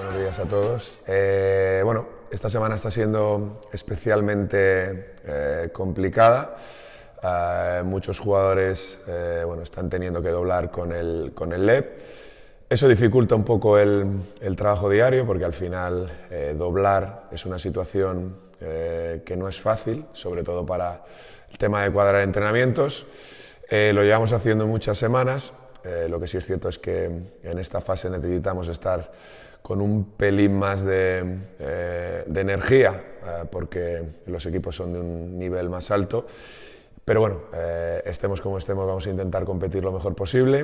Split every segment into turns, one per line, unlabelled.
buenos días a todos. Eh, bueno, esta semana está siendo especialmente eh, complicada. Eh, muchos jugadores bueno, están teniendo que doblar con el, con el LEP. Eso dificulta un poco el, el trabajo diario porque al final doblar es una situación eh, que no es fácil, sobre todo para el tema de cuadrar entrenamientos. Eh, lo llevamos haciendo muchas semanas. Eh, lo que sí es cierto es que en esta fase necesitamos estar con un pelín más de, de energía, porque los equipos son de un nivel más alto. Pero bueno, estemos como estemos, vamos a intentar competir lo mejor posible.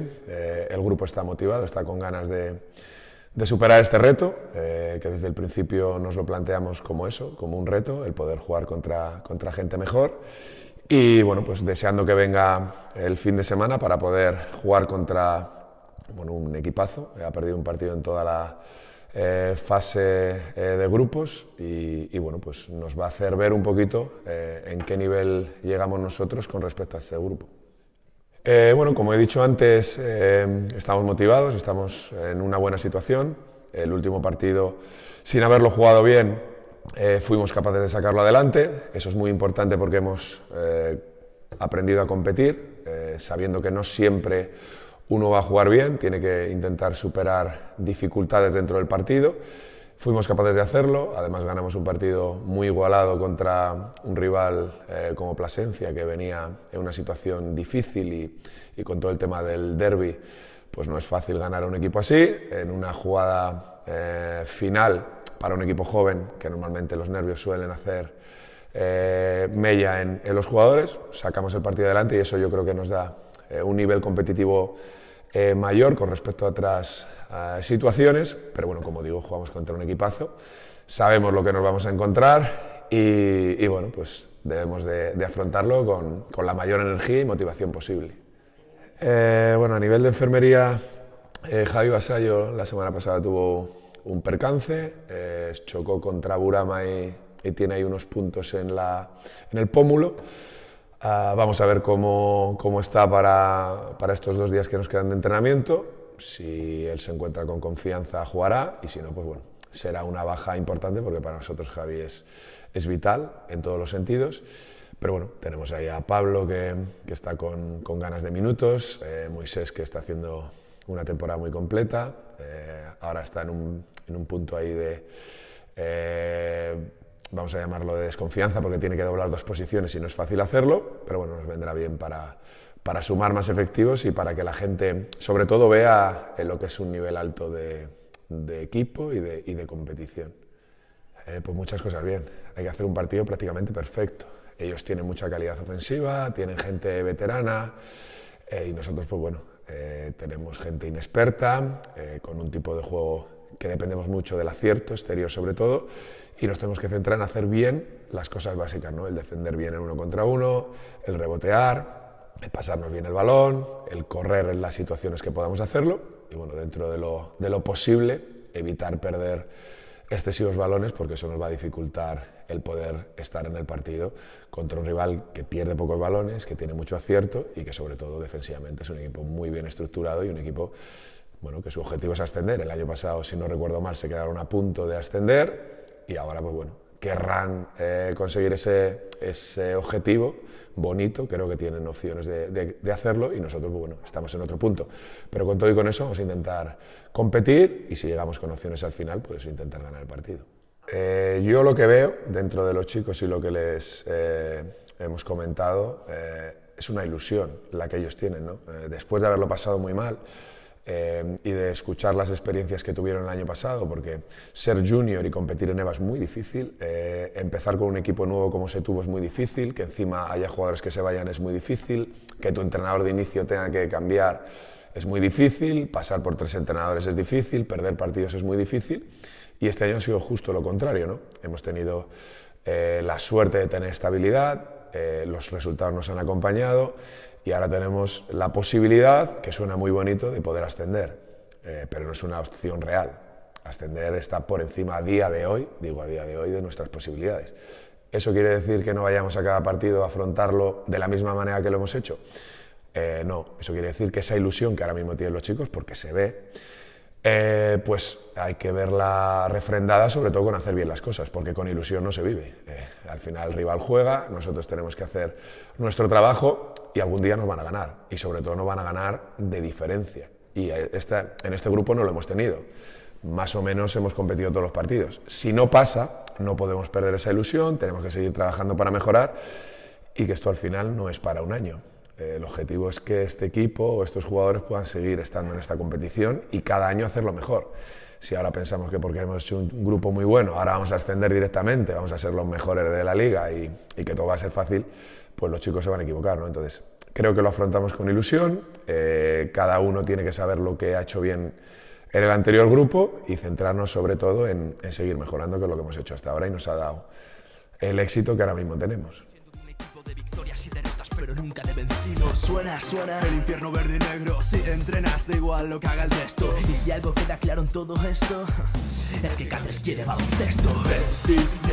el grupo está motivado, está con ganas de, de superar este reto, eh, que desde el principio nos lo planteamos como eso, como un reto, el poder jugar contra, contra gente mejor. Y bueno, pues deseando que venga el fin de semana para poder jugar contra un equipazo. Ha perdido un partido en toda la eh, fase eh, de grupos y, bueno, pues nos va a hacer ver un poquito en qué nivel llegamos nosotros con respecto a ese grupo. Eh, bueno, como he dicho antes, eh, estamos motivados, estamos en una buena situación. El último partido, sin haberlo jugado bien, eh, fuimos capaces de sacarlo adelante. Eso es muy importante porque hemos aprendido a competir, sabiendo que no siempre uno va a jugar bien, tiene que intentar superar dificultades dentro del partido. Fuimos capaces de hacerlo, además ganamos un partido muy igualado contra un rival eh, como Plasencia, que venía en una situación difícil y, con todo el tema del derby, pues no es fácil ganar a un equipo así. En una jugada eh, final para un equipo joven, que normalmente los nervios suelen hacer eh, mella en, en, los jugadores, sacamos el partido adelante y eso yo creo que nos da un nivel competitivo eh, mayor con respecto a otras eh, situaciones, pero bueno, como digo, jugamos contra un equipazo, sabemos lo que nos vamos a encontrar y, bueno, pues debemos de, afrontarlo con, con, la mayor energía y motivación posible. Eh, bueno, a nivel de enfermería, Javi Basayo la semana pasada tuvo un percance, chocó contra Burama y, tiene ahí unos puntos en, la, en el pómulo. Ah, vamos a ver cómo, está para, estos dos días que nos quedan de entrenamiento. Si él se encuentra con confianza, jugará y si no, pues bueno, será una baja importante porque para nosotros Javi es, es vital en todos los sentidos. Pero bueno, tenemos ahí a Pablo que, está con, ganas de minutos, eh, Moisés que está haciendo una temporada muy completa, eh, ahora está en un, punto ahí de... Eh, vamos a llamarlo de desconfianza, porque tiene que doblar dos posiciones y no es fácil hacerlo, pero bueno, nos vendrá bien para, para sumar más efectivos y para que la gente, sobre todo, vea en lo que es un nivel alto de, equipo y de, competición. Eh, pues muchas cosas bien. Hay que hacer un partido prácticamente perfecto. Ellos tienen mucha calidad ofensiva, tienen gente veterana eh, y nosotros, pues bueno, eh, tenemos gente inexperta, con un tipo de juego que dependemos mucho del acierto exterior sobre todo y nos tenemos que centrar en hacer bien las cosas básicas, ¿no? El defender bien en uno contra uno, el rebotear, el pasarnos bien el balón, el correr en las situaciones que podamos hacerlo y, bueno, dentro de lo, de lo posible, evitar perder excesivos balones porque eso nos va a dificultar el poder estar en el partido contra un rival que pierde pocos balones, que tiene mucho acierto y que sobre todo defensivamente es un equipo muy bien estructurado y un equipo bueno, que su objetivo es ascender. El año pasado, si no recuerdo mal, se quedaron a punto de ascender y ahora, pues bueno, querrán eh, conseguir ese, ese, objetivo bonito, creo que tienen opciones de, de, hacerlo y nosotros, pues bueno, estamos en otro punto. Pero con todo y con eso vamos a intentar competir y si llegamos con opciones al final, pues intentar ganar el partido. Eh, yo lo que veo dentro de los chicos y lo que les eh, hemos comentado es una ilusión la que ellos tienen, ¿no? después de haberlo pasado muy mal, eh, y de escuchar las experiencias que tuvieron el año pasado, porque ser junior y competir en EVA es muy difícil, eh, empezar con un equipo nuevo como se tuvo es muy difícil, que encima haya jugadores que se vayan es muy difícil, que tu entrenador de inicio tenga que cambiar es muy difícil, pasar por tres entrenadores es difícil, perder partidos es muy difícil, y este año ha sido justo lo contrario, ¿no? Hemos tenido eh, la suerte de tener estabilidad, los resultados nos han acompañado y ahora tenemos la posibilidad, que suena muy bonito, de poder ascender, eh, pero no es una opción real. Ascender está por encima a día de hoy, digo a día de hoy, de nuestras posibilidades. ¿Eso quiere decir que no vayamos a cada partido a afrontarlo de la misma manera que lo hemos hecho? Eh, no, eso quiere decir que esa ilusión que ahora mismo tienen los chicos, porque se ve, eh, pues hay que verla refrendada sobre todo con hacer bien las cosas, porque con ilusión no se vive. al final el rival juega, nosotros tenemos que hacer nuestro trabajo y algún día nos van a ganar. Y sobre todo nos van a ganar de diferencia. Y esta, en este grupo no lo hemos tenido. Más o menos hemos competido todos los partidos. Si no pasa, no podemos perder esa ilusión, tenemos que seguir trabajando para mejorar y que esto al final no es para un año. Eh, el objetivo es que este equipo o estos jugadores puedan seguir estando en esta competición y cada año hacerlo mejor. Si ahora pensamos que porque hemos hecho un grupo muy bueno, ahora vamos a ascender directamente, vamos a ser los mejores de la liga y que todo va a ser fácil, pues los chicos se van a equivocar, ¿no? Entonces, creo que lo afrontamos con ilusión, eh, cada uno tiene que saber lo que ha hecho bien en el anterior grupo y centrarnos sobre todo en, en seguir mejorando, que lo que hemos hecho hasta ahora y nos ha dado el éxito que ahora mismo tenemos pero nunca de vencido Suena, suena el infierno verde y negro Si entrenas da igual lo que haga el resto Y si algo queda claro en todo esto Es que Catres quiere baloncesto Vencido